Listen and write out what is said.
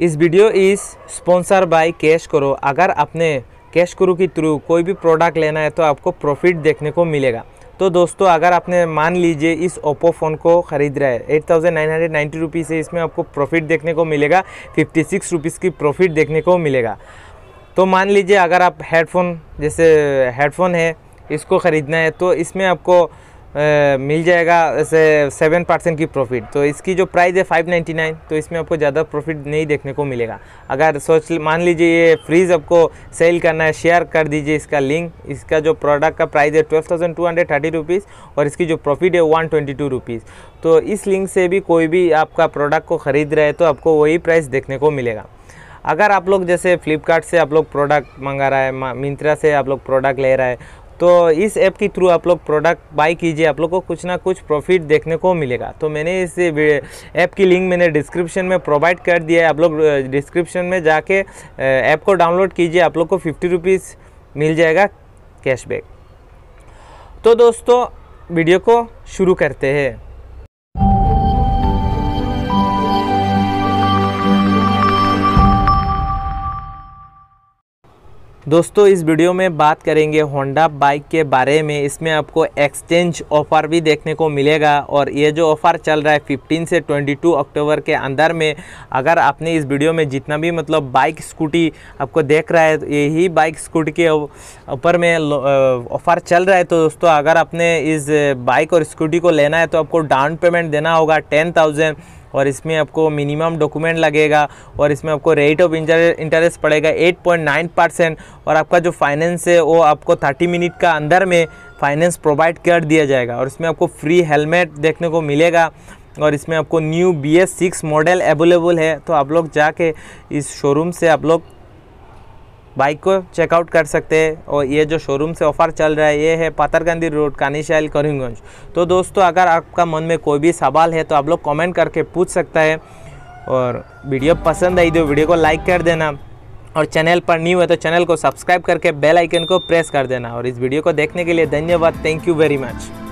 इस video is sponsor by CashKaro अगर आपने कैश करो के थ्रू कोई भी प्रोडक्ट लेना है तो आपको प्रॉफिट देखने को मिलेगा तो दोस्तों अगर आपने मान लीजिए इस ओप्पो फ़ोन को ख़रीद रहा है eight thousand nine hundred ninety rupees है इसमें आपको प्रॉफिट देखने को मिलेगा फिफ्टी सिक्स रुपीज़ की प्रॉफिट देखने को मिलेगा तो मान लीजिए अगर आप हेडफोन जैसे हेडफोन है इसको ख़रीदना है तो इसमें आपको मिल जाएगा ऐसे सेवन परसेंट की प्रॉफिट तो इसकी जो प्राइस है फाइव नाइन्टी नाइन तो इसमें आपको ज़्यादा प्रॉफिट नहीं देखने को मिलेगा अगर सोच मान लीजिए ये फ्रीज आपको सेल करना है शेयर कर दीजिए इसका लिंक इसका जो प्रोडक्ट का प्राइस है twelve thousand two hundred thirty rupees और इसकी जो प्रॉफिट है वन ट्वेंटी टू रुपीज़ तो इस लिंक से भी कोई भी आपका प्रोडक्ट को ख़रीद रहे तो आपको वही प्राइस देखने को मिलेगा अगर आप लोग जैसे फ्लिपकार्ट से आप लोग प्रोडक्ट मंगा रहा है मिंत्रा से आप लोग प्रोडक्ट ले रहा है तो इस ऐप के थ्रू आप लोग प्रोडक्ट बाई कीजिए आप लोग को कुछ ना कुछ प्रॉफिट देखने को मिलेगा तो मैंने इस ऐप की लिंक मैंने डिस्क्रिप्शन में प्रोवाइड कर दिया है आप लोग डिस्क्रिप्शन में जाके ऐप को डाउनलोड कीजिए आप लोग को फिफ्टी रुपीज़ मिल जाएगा कैशबैक तो दोस्तों वीडियो को शुरू करते हैं दोस्तों इस वीडियो में बात करेंगे होंडा बाइक के बारे में इसमें आपको एक्सचेंज ऑफ़र भी देखने को मिलेगा और ये जो ऑफ़र चल रहा है 15 से 22 अक्टूबर के अंदर में अगर आपने इस वीडियो में जितना भी मतलब बाइक स्कूटी आपको देख रहा है तो यही बाइक स्कूटी के ऊपर में ऑफ़र चल रहा है तो दोस्तों अगर आपने इस बाइक और स्कूटी को लेना है तो आपको डाउन पेमेंट देना होगा टेन और इसमें आपको मिनिमम डॉक्यूमेंट लगेगा और इसमें आपको रेट ऑफ इंटरेस्ट पड़ेगा 8.9 परसेंट और आपका जो फाइनेंस है वो आपको 30 मिनट का अंदर में फाइनेंस प्रोवाइड कर दिया जाएगा और इसमें आपको फ्री हेलमेट देखने को मिलेगा और इसमें आपको new B S six model available है तो आप लोग जाके इस शोरूम से आप लोग बाइक को चेकआउट कर सकते हैं और ये जो शोरूम से ऑफ़र चल रहा है ये है पातरगंदी रोड कानीशाइल करीमगंज तो दोस्तों अगर आपका मन में कोई भी सवाल है तो आप लोग कमेंट करके पूछ सकता है और वीडियो पसंद आई तो वीडियो को लाइक कर देना और चैनल पर न्यू है तो चैनल को सब्सक्राइब करके बेल आइकन को प्रेस कर देना और इस वीडियो को देखने के लिए धन्यवाद थैंक यू वेरी मच